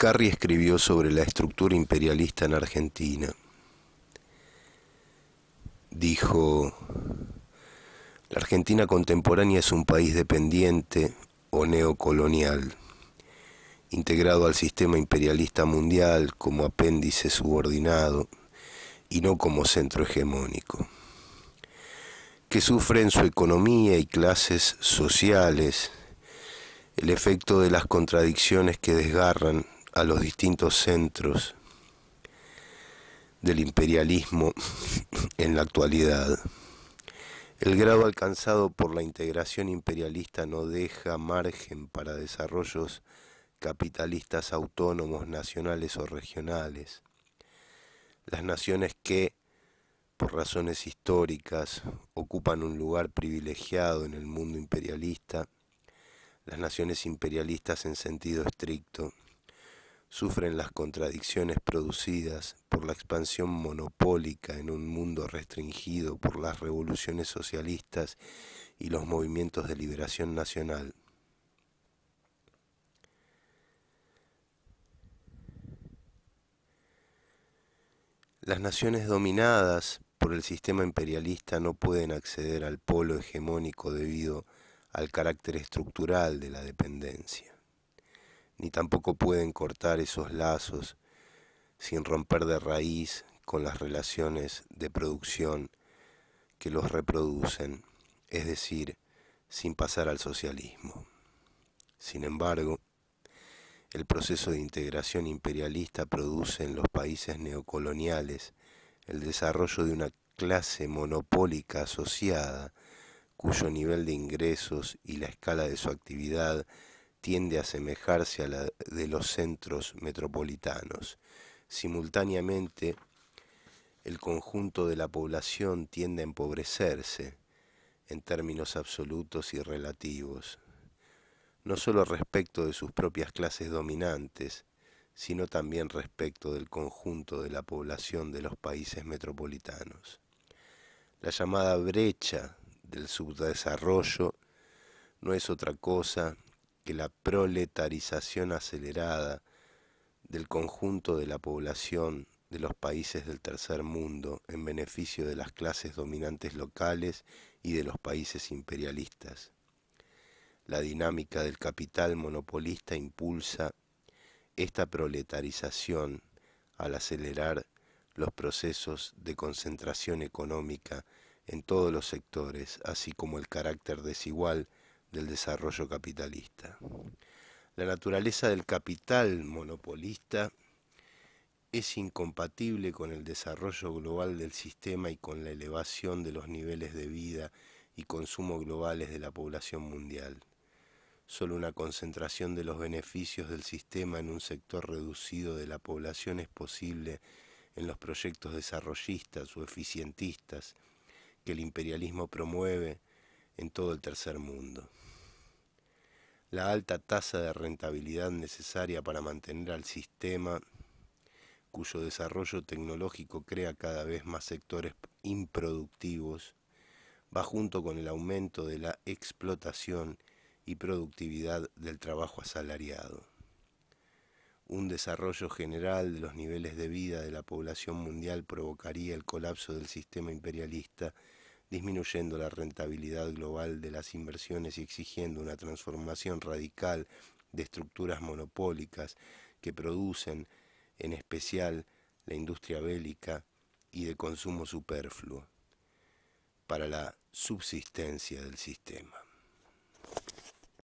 Carri escribió sobre la estructura imperialista en Argentina. Dijo, la Argentina contemporánea es un país dependiente o neocolonial, integrado al sistema imperialista mundial como apéndice subordinado y no como centro hegemónico, que sufre en su economía y clases sociales el efecto de las contradicciones que desgarran a los distintos centros del imperialismo en la actualidad. El grado alcanzado por la integración imperialista no deja margen para desarrollos capitalistas autónomos, nacionales o regionales. Las naciones que, por razones históricas, ocupan un lugar privilegiado en el mundo imperialista, las naciones imperialistas en sentido estricto, sufren las contradicciones producidas por la expansión monopólica en un mundo restringido por las revoluciones socialistas y los movimientos de liberación nacional. Las naciones dominadas por el sistema imperialista no pueden acceder al polo hegemónico debido al carácter estructural de la dependencia ni tampoco pueden cortar esos lazos sin romper de raíz con las relaciones de producción que los reproducen, es decir, sin pasar al socialismo. Sin embargo, el proceso de integración imperialista produce en los países neocoloniales el desarrollo de una clase monopólica asociada, cuyo nivel de ingresos y la escala de su actividad tiende a asemejarse a la de los centros metropolitanos. Simultáneamente, el conjunto de la población tiende a empobrecerse en términos absolutos y relativos, no solo respecto de sus propias clases dominantes, sino también respecto del conjunto de la población de los países metropolitanos. La llamada brecha del subdesarrollo no es otra cosa que la proletarización acelerada del conjunto de la población de los países del tercer mundo en beneficio de las clases dominantes locales y de los países imperialistas. La dinámica del capital monopolista impulsa esta proletarización al acelerar los procesos de concentración económica en todos los sectores, así como el carácter desigual del desarrollo capitalista. La naturaleza del capital monopolista es incompatible con el desarrollo global del sistema y con la elevación de los niveles de vida y consumo globales de la población mundial. Solo una concentración de los beneficios del sistema en un sector reducido de la población es posible en los proyectos desarrollistas o eficientistas que el imperialismo promueve en todo el tercer mundo. La alta tasa de rentabilidad necesaria para mantener al sistema cuyo desarrollo tecnológico crea cada vez más sectores improductivos, va junto con el aumento de la explotación y productividad del trabajo asalariado. Un desarrollo general de los niveles de vida de la población mundial provocaría el colapso del sistema imperialista disminuyendo la rentabilidad global de las inversiones y exigiendo una transformación radical de estructuras monopólicas que producen, en especial, la industria bélica y de consumo superfluo para la subsistencia del sistema.